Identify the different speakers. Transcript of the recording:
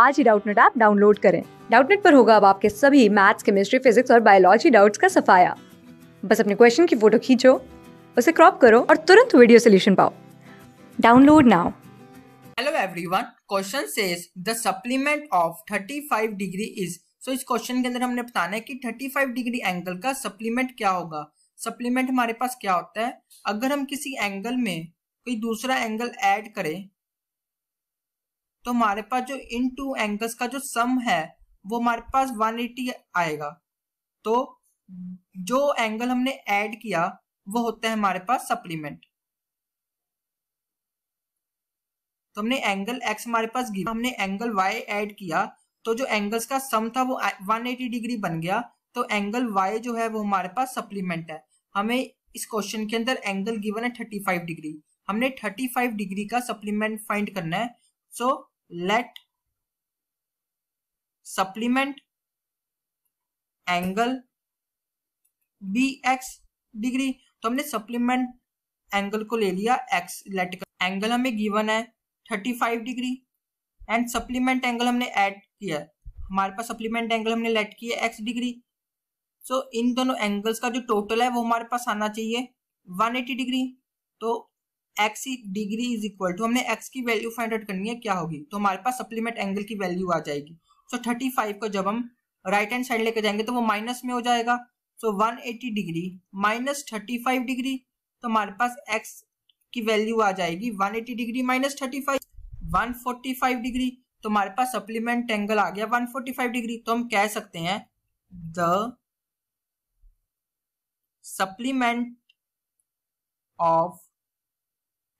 Speaker 1: आज ही Doubtnut app download करें डाउटनेट पर होगा अब आपके सभी मैथ्स केमिस्ट्री फिजिक्स और बायोलॉजी डाउट्स का सफाया बस अपने क्वेश्चन की फोटो खींचो उसे क्रॉप करो और तुरंत वीडियो सोल्यूशन पाओ download now
Speaker 2: hello everyone question says the supplement of 35 degree is so इस क्वेश्चन के अंदर हमने बताना है कि 35 डिग्री एंगल का सप्लीमेंट क्या होगा सप्लीमेंट हमारे पास क्या होता है अगर हम किसी एंगल में कोई दूसरा एंगल ऐड करें तो हमारे पास जो इन टू एंगल्स का जो सम है वो हमारे पास 180 आएगा तो जो एंगल हमने ऐड किया वो होता है हमारे पास सप्लीमेंट तो हमने एंगल एक्स हमारे पास गिवन हमने एंगल वाई ऐड किया तो जो एंगल्स का सम था वो 180 डिग्री बन गया तो एंगल वाई जो है वो हमारे पास सप्लीमेंट है हमें इस क्वेश्चन के अंदर एंगल गिवन है 35 डिग्री हमने 35 डिग्री का सप्लीमेंट फाइंड करना है so so, let supplement angle be x degree तो हमने सप्लीमेंट एंगल को ले लिया एक्स लेट का एंगल हमें गिवन है 35 डिग्री एंड सप्लीमेंट एंगल हमने ऐड किया हमारे पास सप्लीमेंट एंगल हमने लेट किया एक्स डिग्री सो इन दोनों एंगल्स का जो टोटल है वो हमारे पास आना चाहिए 180 डिग्री तो x degree is equal to हमने एक्स की वैल्यू फाइंड आउट करनी है क्या होगी तो हमारे पास सप्लीमेंट एंगल की वैल्यू आ जाएगी सो so, थर्टी फाइव को जब हम राइट हैंड साइड लेकर जाएंगे तो वो माइनस में हो जाएगा so one eighty degree minus thirty five degree तो हमारे पास एक्स की वैल्यू आ जाएगी one eighty degree minus thirty five one forty five degree तो हमारे पास सप्लीमेंट एंगल आ गया वन फोर्टी फाइव डिग्री तो हम कह सकते हैं द सप्लीमेंट ऑफ